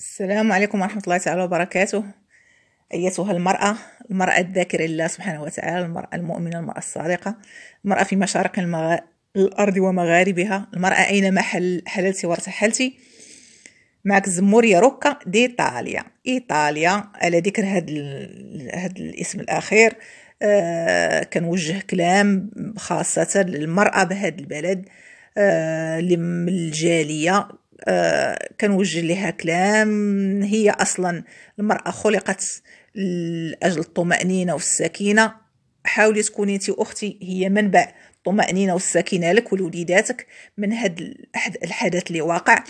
السلام عليكم ورحمة الله تعالى وبركاته أيتها المرأة المرأة الذاكرة لله سبحانه وتعالى المرأة المؤمنة المرأة الصادقة المرأة في مشارق المغ... الأرض ومغاربها المرأة أينما حل... حللتي وارتحلت معك زموريا روكا ديطاليا إيطاليا على ذكر هاد, ال... هاد الاسم الأخير آه كنوجه كلام خاصة للمرأة بهذا البلد آه الجالية آه، كنوجه لها كلام هي اصلا المراه خلقت لاجل الطمانينه والسكينه حاولي تكوني انت اختي هي منبع الطمانينه والسكينه لك ولوليداتك من هاد الحدث اللي واقع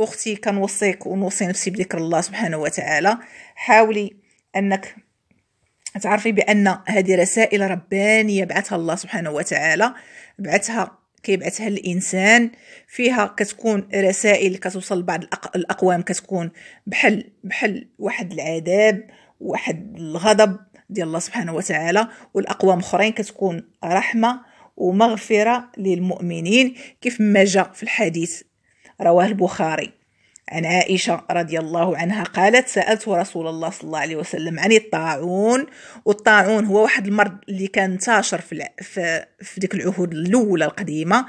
اختي كنوصيك ونوصي نفسي بذكر الله سبحانه وتعالى حاولي انك تعرفي بان هذه رسائل ربانيه بعثها الله سبحانه وتعالى بعثها كيبعثها الانسان فيها كتكون رسائل كتوصل بعض الاقوام كتكون بحال بحال واحد العذاب واحد الغضب ديال الله سبحانه وتعالى والاقوام اخرين كتكون رحمه ومغفره للمؤمنين كيف ما جاء في الحديث رواه البخاري عن عائشة رضي الله عنها قالت سألت رسول الله صلى الله عليه وسلم عن الطاعون والطاعون هو واحد المرض اللي كان انتشر في في, في ديك العهود الأولى القديمة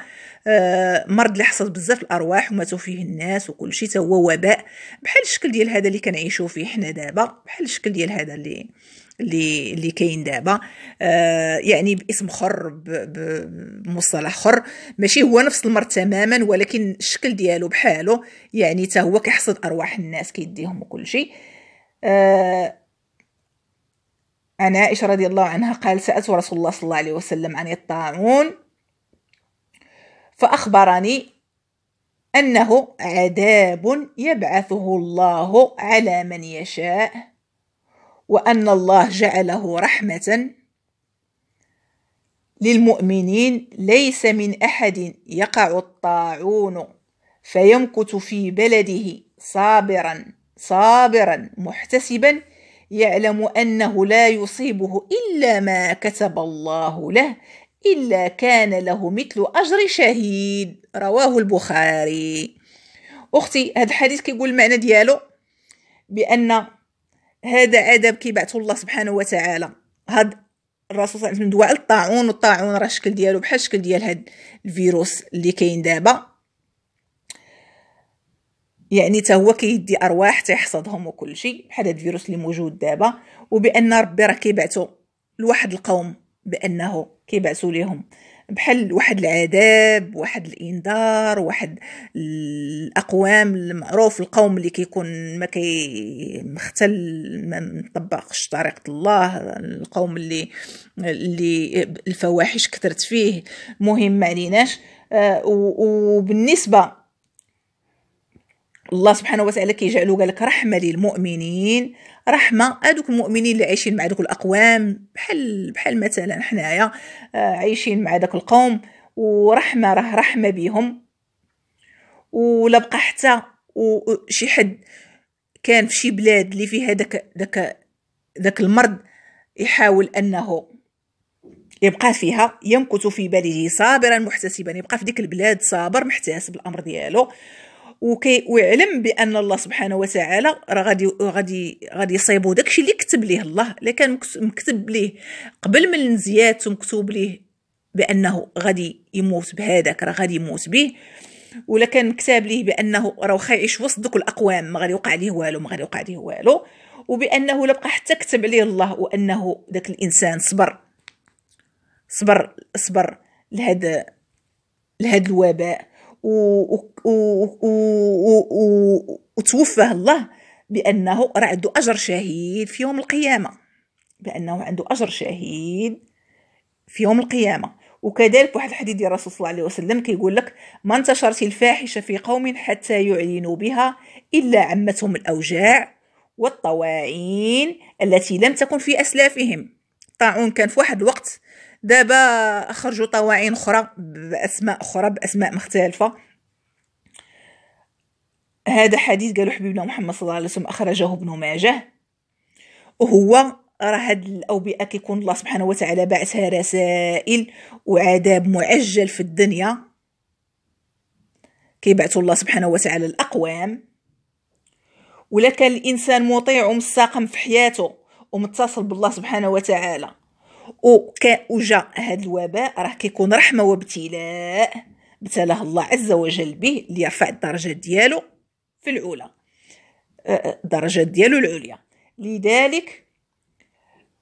آه، مرض اللي حصل بزاف الأرواح وماتوا فيه الناس وكل شيء هو وباء بحال الشكل ديال هذا اللي كنعيشوا فيه حنا دابا بحال الشكل ديال هذا اللي اللي اللي كاين دابا آه يعني باسم خر بمصطلح خر ماشي هو نفس المر تماما ولكن الشكل ديالو بحالو يعني حتى هو كيحصد ارواح الناس كيديهم وكل شيء آه عن عائشه رضي الله عنها قال سالت رسول الله صلى الله عليه وسلم عن الطاعون فاخبرني انه عذاب يبعثه الله على من يشاء وان الله جعله رحمه للمؤمنين ليس من احد يقع الطاعون فيمكث في بلده صابرا صابرا محتسبا يعلم انه لا يصيبه الا ما كتب الله له الا كان له مثل اجر شهيد رواه البخاري اختي هذا الحديث كيقول المعنى ديالو بان هذا ادب كيبعثه الله سبحانه وتعالى هاد الرسول صلى الله عليه وسلم دوا الطاعون والطاعون راه الشكل ديالو بحال الشكل ديال هاد الفيروس اللي كاين دابا يعني تا هو كيدي ارواح تيحصدهم وكل شيء بحال هاد الفيروس اللي موجود دابا وبان ربي راه كيبعثو لواحد القوم بانه كيبعثو ليهم بحال واحد العذاب واحد الانذار واحد الاقوام المعروف القوم اللي كيكون ما مختل ما مطبقش طريقه الله القوم اللي اللي الفواحش كثرت فيه مهم ما عليناش آه، وبالنسبه الله سبحانه وتعالى كيجعلو قالك رحمه للمؤمنين رحمه هذوك المؤمنين اللي عايشين مع دوك الاقوام بحال بحال مثلا حنايا آه، عايشين مع داك القوم ورحمه راه رحمه بهم ولا بقى حتى وشي حد كان في شي بلاد اللي فيها داك داك داك المرض يحاول انه يبقى فيها يمكث في بلده صابرا محتسبا يبقى في ديك البلاد صابر محتسب الامر ديالو وكي ويعلم بان الله سبحانه وتعالى راه غادي غادي غادي يصيبو داكشي اللي كتب ليه الله اللي كان مكتب ليه قبل من نزياتو ومكتوب ليه بانه غادي يموت بهذاك راه غادي يموت به ولا كان مكتاب ليه بانه راه واخا يعيش وسط دوك الاقوام ما غادي يوقع ليه والو ما غادي يوقع ليه والو وبانه لا بقى حتى كتب عليه الله وانه داك الانسان صبر صبر صبر لهذا لهذا الوباء وتوفاه الله بانه راه عنده اجر شهيد في يوم القيامه بانه عنده اجر شهيد في يوم القيامه وكذلك واحد الحديث ديال الرسول صلى الله عليه وسلم كيقول لك ما انتشرت الفاحشه في قوم حتى يعلنوا بها الا عمتهم الاوجاع والطواعين التي لم تكن في اسلافهم طاعون كان في واحد الوقت دابا خرجوا طواعين اخرى باسماء اخرى باسماء مختلفه هذا حديث قالوا حبيبنا محمد صلى الله عليه وسلم اخرجه ابن ماجه وهو راه هاد الاوبئه كيكون الله سبحانه وتعالى بعثها رسائل وعذاب معجل في الدنيا كيبعث الله سبحانه وتعالى الاقوام ولكن كان الانسان مطيع ومستقم في حياته ومتصل بالله سبحانه وتعالى وكا وجا هذا الوباء راه كيكون رحمه وابتلاء ابتلاه الله عز وجل به ليرفع الدرجه ديالو في العلا الدرجه ديالو العليا لذلك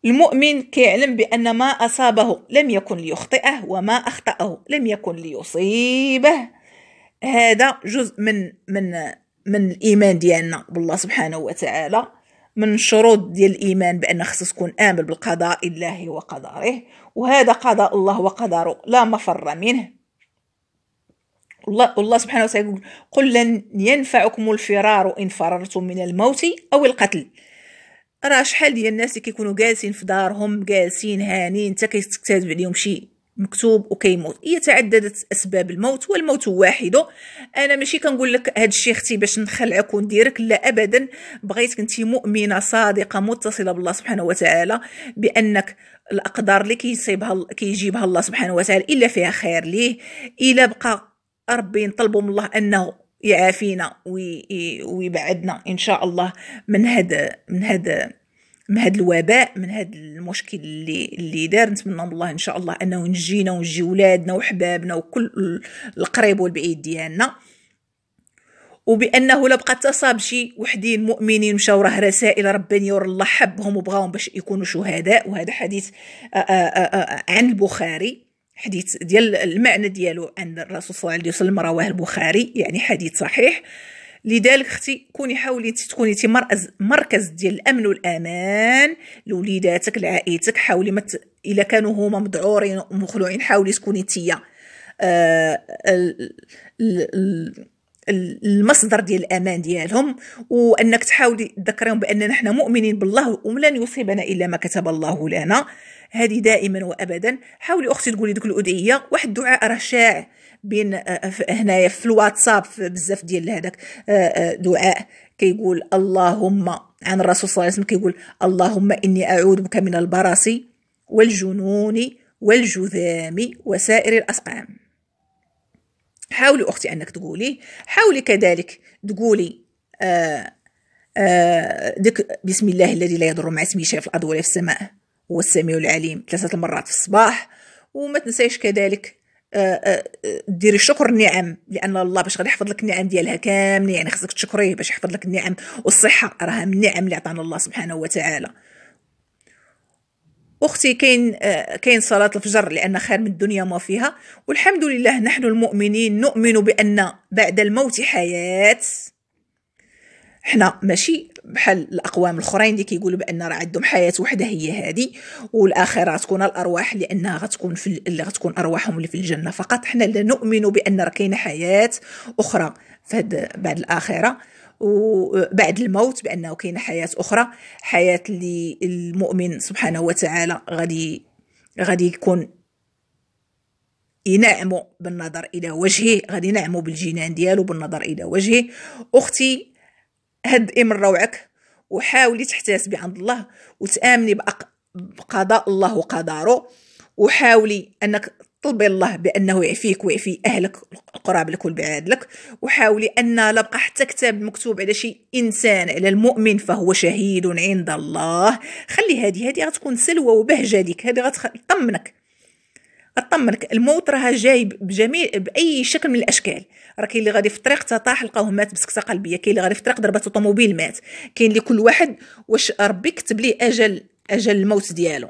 المؤمن كيعلم بان ما اصابه لم يكن ليخطئه وما اخطاه لم يكن ليصيبه هذا جزء من من من الايمان ديالنا بالله سبحانه وتعالى من شروط ديال الإيمان بأن خصك تكون آمن بالقضاء الله وقدره وهذا قضاء الله وقدره لا مفر منه الله, الله سبحانه وتعالى يقول قل لن ينفعكم الفرار إن فررتم من الموت أو القتل راه شحال ديال الناس اللي كيكونوا جالسين في دارهم جالسين هانين حتى كيتكتب عليهم شي مكتوب وكيموت هي تعددت اسباب الموت والموت واحده انا ماشي كنقول لك هذا الشيء اختي باش نخلعك ونديرك لا ابدا بغيتك انت مؤمنه صادقه متصله بالله سبحانه وتعالى بانك الاقدار اللي كيصيبها كيجيبها الله سبحانه وتعالى الا فيها خير ليه الا بقى ربي نطلبوا من الله انه يعافينا ويبعدنا ان شاء الله من هذا من هذا من هذا الوباء من هذا المشكل اللي اللي دار نتمنى من الله ان شاء الله انه نجينا ونجي ولادنا وحبابنا وكل القريب والبعيد ديالنا وبانه بقى تصاب شي وحدين مؤمنين مشاو راه رسائل ربانيه ورا الله حبهم وبغاهم باش يكونوا شهداء وهذا حديث آآ آه، آآ آه، آه، عن البخاري حديث ديال المعنى ديالو ان الرسول صلى الله عليه وسلم رواه البخاري يعني حديث صحيح آه لذلك اختي كوني حاولي تكوني انت مركز مركز ديال الامن والامان لوليداتك لعائلتك حاولي مت... الا كانوا هما مذعورين ومخلوعين حاولي تكوني انت آه... ال... ال... المصدر ديال الامان ديالهم وانك تحاولي تذكرهم باننا نحن مؤمنين بالله ولن يصيبنا الا ما كتب الله لنا هذه دائما وابدا حاولي اختي تقولي ديك الادعيه واحد الدعاء راه شاع بين آه، آه، هنايا في الواتساب بزاف ديال هذاك آه، دعاء كيقول اللهم عن الرسول صلى الله عليه وسلم كيقول اللهم اني اعوذ بك من البراسي والجنون والجذام وسائر الاسقام حاولي أختي أنك تقولي حاولي كذلك تقولي آه آه ديك بسم الله الذي لا يضر مع اسمه شيء في الأرض ولا في السماء هو السميع العليم ثلاثة المرات في الصباح وما تنسيش كذلك آه، آه، ديري شكر النعم لان الله باش غادي يحفظ لك النعم ديالها كاملين يعني خصك تشكريه باش يحفظ لك النعم والصحه راها من النعم اللي عطانا الله سبحانه وتعالى اختي كاين آه، كاين صلاه الفجر لان خير من الدنيا ما فيها والحمد لله نحن المؤمنين نؤمن بان بعد الموت حياه حنا ماشي بحال الاقوام الاخرين اللي كيقولوا بان راه عندهم حياه وحده هي هذه والاخره تكون الارواح لانها غتكون في اللي غتكون ارواحهم اللي في الجنه فقط حنا لا نؤمن بان راه كاينه حياه اخرى فهاد بعد الاخره وبعد آه، الموت بانه كاينه حياه اخرى حياه اللي المؤمن سبحانه وتعالى غادي غادي يكون ينعمو بالنظر الى وجهه غادي ينعموا بالجنان ديالو بالنظر الى وجهه اختي هدئي من روعك وحاولي تحتسبي عند الله وتامني بقضاء الله وقدره وحاولي انك طلبي الله بانه يعفيك ويعفي اهلك القراب لك والبعاد لك وحاولي ان بقى حتى كتاب مكتوب على شي انسان على المؤمن فهو شهيد عند الله خلي هذه هذه غتكون سلوى وبهجه ليك هذه غتطمنك غتطمنك الموت راه جاي بجميع باي شكل من الاشكال راه كاين اللي غادي في الطريق طاح لقاوه مات بسكته قلبيه كاين اللي غادي في الطريق ضربته طوموبيل مات كاين اللي كل واحد واش ربي كتب ليه اجل اجل الموت ديالو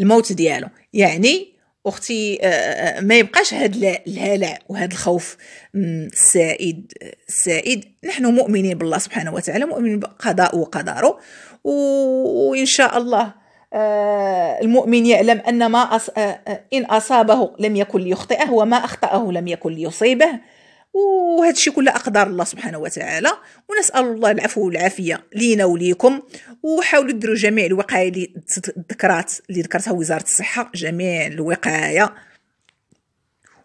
الموت ديالو يعني اختي آه، آه، آه، ما يبقاش هذا الهلع وهذا الخوف السائد السائد نحن مؤمنين بالله سبحانه وتعالى مؤمنين بقضاء وقدره وان شاء الله المؤمن يعلم ان ما ان اصابه لم يكن ليخطئه وما اخطاه لم يكن ليصيبه وهذا الشيء كله اقدار الله سبحانه وتعالى ونسال الله العفو والعافيه لينا وليكم وحاولوا ديروا جميع الوقايه اللي ذكرات اللي ذكرتها وزاره الصحه جميع الوقايه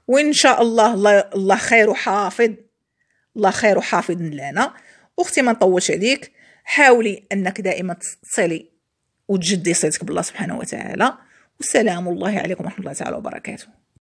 وان شاء الله الله خير وحافظ الله خير وحافظ لنا اختي ما نطولش عليك حاولي انك دائما تصلي وتجدي صلتك بالله سبحانه وتعالى والسلام الله عليكم ورحمه الله تعالى وبركاته